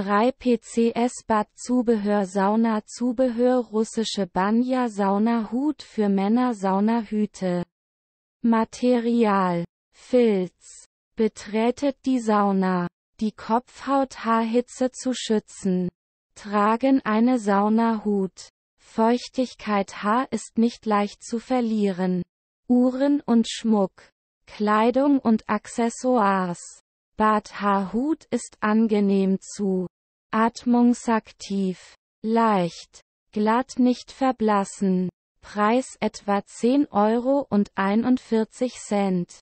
3 PCS Bad Zubehör Sauna Zubehör russische Banja Sauna Hut für Männer Sauna Hüte Material Filz Betretet die Sauna die Kopfhaut-Haarhitze zu schützen. Tragen eine Saunahut. Feuchtigkeit Haar ist nicht leicht zu verlieren. Uhren und Schmuck. Kleidung und Accessoires. Bad Hahut ist angenehm zu. Atmungsaktiv. Leicht. Glatt nicht verblassen. Preis etwa 10 Euro und 41 Cent.